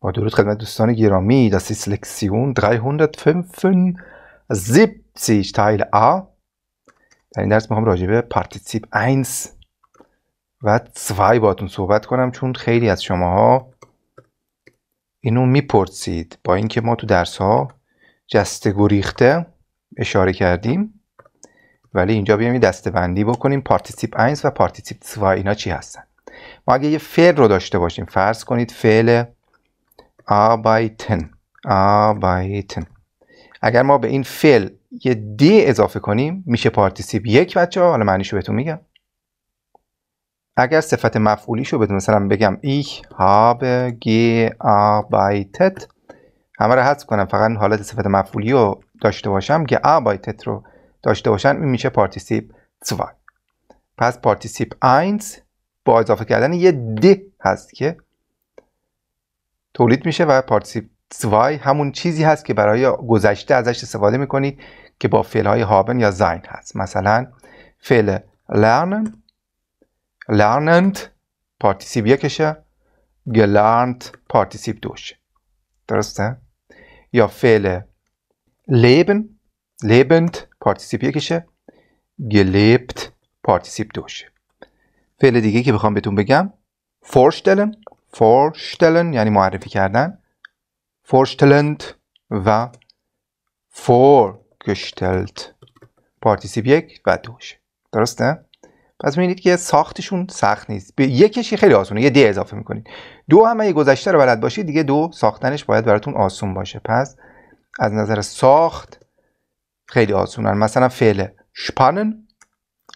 با درود خدمت دوستان گرامی das ist Lektion 375 تایل آ در این درس میخوام راجع به پارتیسیپ 1 و 2 باتون صحبت کنم چون خیلی از شماها اینو میپرسید با اینکه ما تو درس ها جسته گریخته اشاره کردیم ولی اینجا بیایم یه دسته بندی بکنیم پارتیسیپ 1 و پارتیسیپ 2 اینا چی هستن ما اگه یه فعل رو داشته باشیم فرض کنید فعل arbeiten arbeiten اگر ما به این فعل یه d اضافه کنیم میشه پارتیسیپ یک بچه ها حالا معنیشو بهتون میگم اگر صفت مفعولیشو بدون مثلا بگم ich habe gearbeitet همه رو حذف کنم فقط حالت صفت مفعولی رو داشته باشم gearbeitet رو داشته باشن این میشه پارتیسیپ 2 پس پارتیسیپ 1 با اضافه کردن یه د هست که تولید میشه و 2 همون چیزی هست که برای گذشته ازش استفاده میکنید که با فعل های هابن یا زاین هست مثلا فعل لرنن لرنند پارتیسیپ یکشه گلرند پارتیسیپ دوشه درسته؟ یا فعل لیبن لبند پارتیسیپ یکشه گلبت پارتیسیپ دوشه فعل دیگه که بخوام بهتون بگم فورشتلن فورشتلن یعنی معرفی کردن فورشتلند و فورگشتلت پارتیسیپ یک و دوش درسته؟ پس میبینید که ساختشون سخت نیست به یکش خیلی آسونه یه دی اضافه میکنید دو همه یه گذشته رو بلد باشید دیگه دو ساختنش باید براتون آسون باشه پس از نظر ساخت خیلی آسونن مثلا فعل شپانن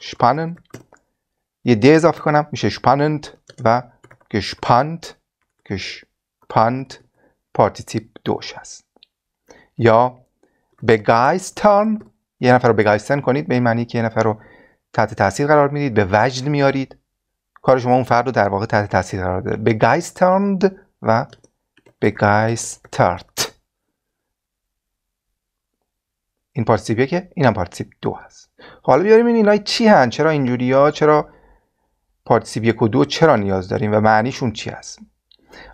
شپانن یه دی اضافه کنم میشه شپانند و gespannt, gespannt دو دوش هست یا بگایستان یه نفر رو بگایستن کنید به این معنی که یه نفر رو تحت تاثیر قرار میدید به وجد میارید کار شما اون فرد رو در واقع تحت تاثیر قرار داده بگایستند و بگایسترت این پارتیسیپ که اینم هم دو هست خب، حالا بیاریم این اینای چی هن چرا اینجوری ها چرا پارتیسیپ یک و دو چرا نیاز داریم و معنیشون چی هست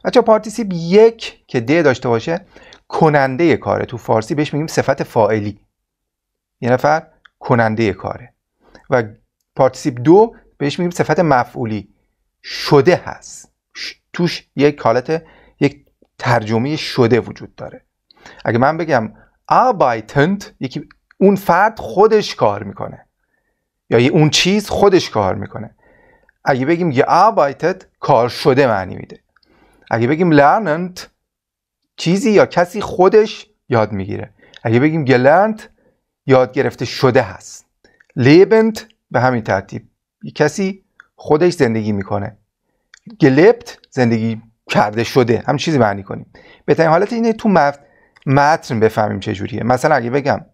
بچه پارتیسیپ یک که ده داشته باشه کننده کاره تو فارسی بهش میگیم صفت فائلی یه نفر کننده کاره و پارتیسیپ دو بهش میگیم صفت مفعولی شده هست توش یک حالت یک ترجمه شده وجود داره اگه من بگم arbeitend یکی اون فرد خودش کار میکنه یا یه اون چیز خودش کار میکنه اگه بگیم gearbeitet کار شده معنی میده اگه بگیم lernend چیزی یا کسی خودش یاد میگیره اگه بگیم gelernt یاد گرفته شده هست lebend به همین ترتیب کسی خودش زندگی میکنه گلبت زندگی کرده شده هم چیزی معنی کنیم بهترین حالت اینه تو مفت متن بفهمیم چه جوریه مثلا اگه بگم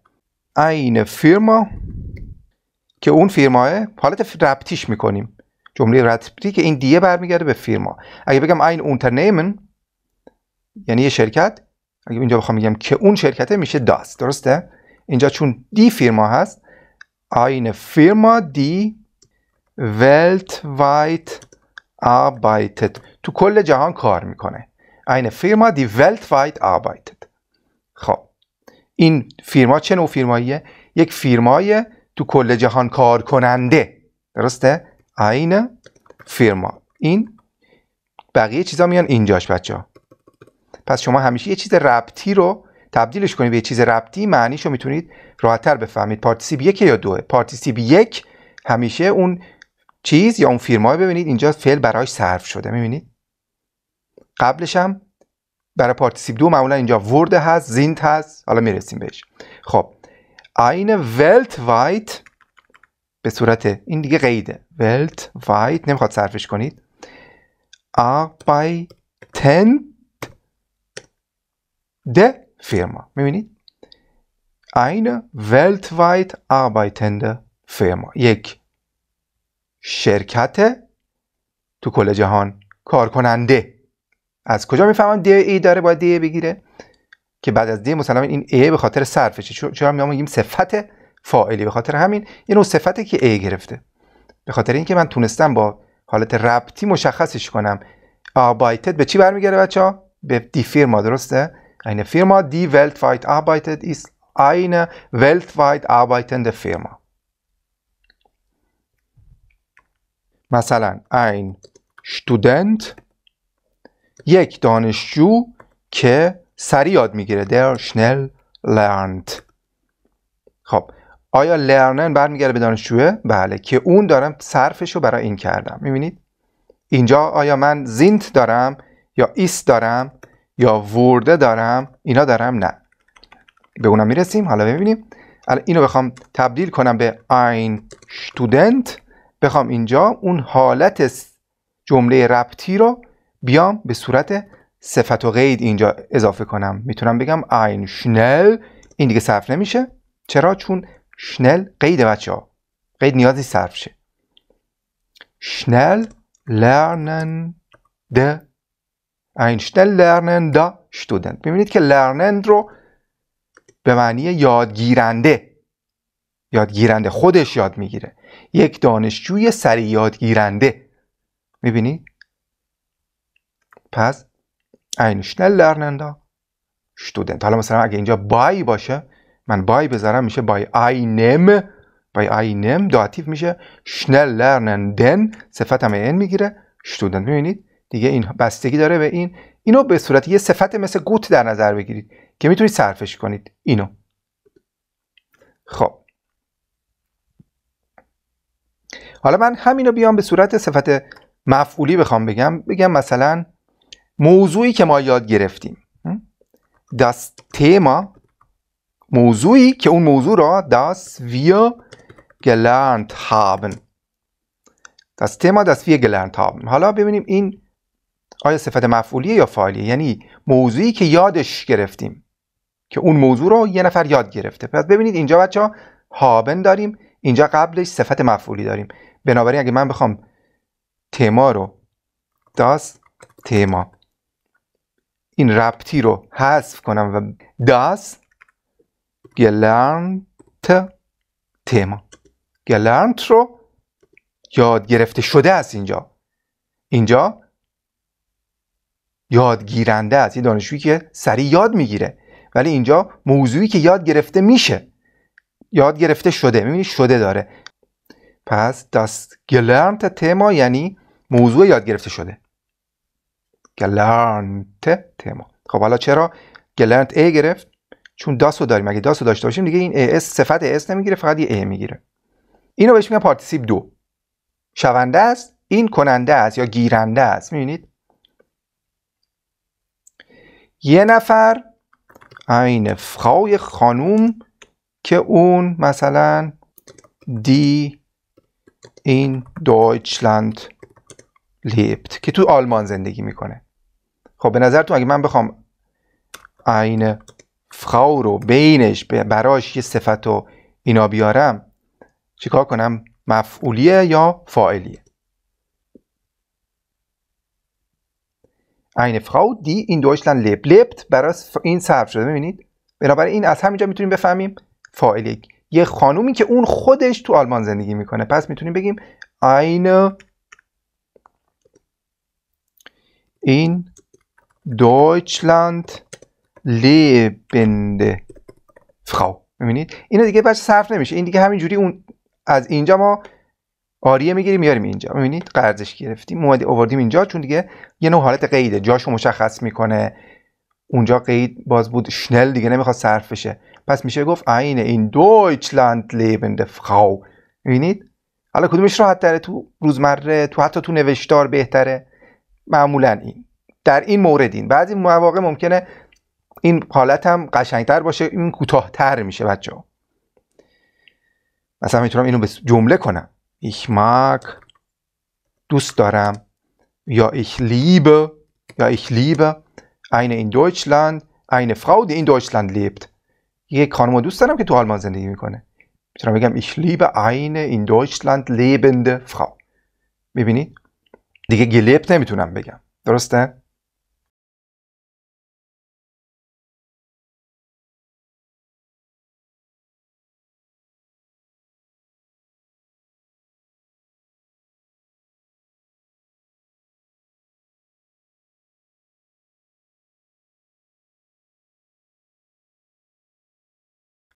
این فیرما که اون فیرماه حالت ربطیش میکنیم جمله رتبی که این دیه برمیگرده به فیرما اگه بگم این اونترنیمن یعنی یه شرکت اگه اینجا بخوام بگم که اون شرکته میشه داست درسته اینجا چون دی فیرما هست این فیرما دی ولت وایت آبایتت تو کل جهان کار میکنه این فیرما دی ولت وایت آبایتت خب این فیرما چه نوع فیرماییه؟ یک فیرمای تو کل جهان کار کننده درسته؟ عین فیرما این بقیه چیزا میان اینجاش بچه ها پس شما همیشه یه چیز ربطی رو تبدیلش کنید به یه چیز ربطی معنیش رو میتونید راحتتر بفهمید پارتیسیب یک یا دوه پارتیسیب یک همیشه اون چیز یا اون فیرما ببینید اینجا فعل برایش صرف شده میبینید قبلش هم برای پارتیسیپ دو معمولا اینجا ورد هست زینت هست حالا میرسیم بهش خب این ولت وایت به صورت این دیگه قیده ولت وایت نمیخواد صرفش کنید تند ده فیرما میبینید eine وایت arbeitende فیرما یک شرکت تو کل جهان کار کننده از کجا میفهمم دی ای داره باید دی بگیره که بعد از دی مسلما این ای به خاطر صرفشه چرا ما میگیم صفت فاعلی به خاطر همین اینو صفته که ای گرفته به خاطر اینکه من تونستم با حالت ربطی مشخصش کنم آبایتد به چی برمیگرده بچه ها؟ به دی فیرما درسته؟ این فیرما دی ولت وایت آبایتد ایست این ولت وایت آبایتند فیرما مثلا این شتودنت یک دانشجو که سریع یاد میگیره در شنل لرند خب آیا لرنن برمیگرده به دانشجوه؟ بله که اون دارم صرفش رو برای این کردم میبینید؟ اینجا آیا من زینت دارم یا ایست دارم یا ورده دارم اینا دارم نه به اونم میرسیم حالا ببینیم اینو بخوام تبدیل کنم به این student بخوام اینجا اون حالت جمله ربطی رو بیام به صورت صفت و قید اینجا اضافه کنم میتونم بگم این شنل این دیگه صرف نمیشه چرا چون شنل قید بچه ها قید نیازی صرف شه شنل لرنن د این شنل لرنن دا شتودن که لرنن رو به معنی یادگیرنده یادگیرنده خودش یاد میگیره یک دانشجوی سریع یادگیرنده میبینی؟ پس این شنل دا شتودن حالا مثلا اگه اینجا بای باشه من بای بذارم میشه بای نم بای نم داتیف میشه شنل دن صفت همه این میگیره شتودن ببینید دیگه این بستگی داره به این اینو به صورت یه صفت مثل گوت در نظر بگیرید که میتونید صرفش کنید اینو خب حالا من همینو بیام به صورت صفت مفعولی بخوام بگم بگم مثلا موضوعی که ما یاد گرفتیم دست تیما موضوعی که اون موضوع را داس وی گلند هابن das Thema das wir gelernt هابن حالا ببینیم این آیا صفت مفعولیه یا فعالیه یعنی موضوعی که یادش گرفتیم که اون موضوع رو یه نفر یاد گرفته پس ببینید اینجا بچه ها هابن داریم اینجا قبلش صفت مفعولی داریم بنابراین اگه من بخوام تما رو داس تما این ربطی رو حذف کنم و داس gelernt تما gelernt رو یاد گرفته شده است اینجا اینجا یادگیرنده است یه دانشجویی که سریع یاد میگیره ولی اینجا موضوعی که یاد گرفته میشه یاد گرفته شده میبینی شده داره پس دست gelernte تما یعنی موضوع یاد گرفته شده gelernte تما خب حالا چرا گلنت ای گرفت چون رو داریم اگه رو داشته باشیم دیگه این اس صفت اس نمیگیره فقط یه ا میگیره اینو بهش میگن پارتیسیپ دو شونده است این کننده است یا گیرنده است میبینید یه نفر این فخای خانوم که اون مثلا دی این دویچلند لیبت که تو آلمان زندگی میکنه خب به نظرتون اگه من بخوام عین فراو رو بینش براش یه صفت و اینا بیارم چیکار کنم مفعولیه یا فاعلیه این فراو دی این دوشلن لب لبت برای این صرف شده ببینید بنابراین این از همینجا میتونیم بفهمیم فاعلیه یه خانومی که اون خودش تو آلمان زندگی میکنه پس میتونیم بگیم این این دویچلند lebende Frau ببینید اینو دیگه بچه صرف نمیشه این دیگه همینجوری اون از اینجا ما آریه میگیریم میاریم اینجا ببینید قرضش گرفتیم مودی آوردیم اینجا چون دیگه یه نوع حالت قیده جاشو مشخص میکنه اونجا قید باز بود شنل دیگه نمیخواد صرف بشه پس میشه گفت عین این دویچلند لبنده فراو ببینید حالا کدومش راحت تره تو روزمره تو حتی تو نوشتار بهتره معمولا این در این موردین بعضی مواقع ممکنه این حالت هم قشنگتر باشه این کوتاهتر میشه بچه ها مثلا میتونم اینو به جمله کنم ich mag دوست دارم یا ich liebe یا ich liebe eine in Deutschland eine Frau die in Deutschland lebt یک خانم دوست دارم که تو آلمان زندگی میکنه میتونم بگم ich liebe eine in Deutschland lebende Frau میبینید دیگه گلیبت نمیتونم بگم درسته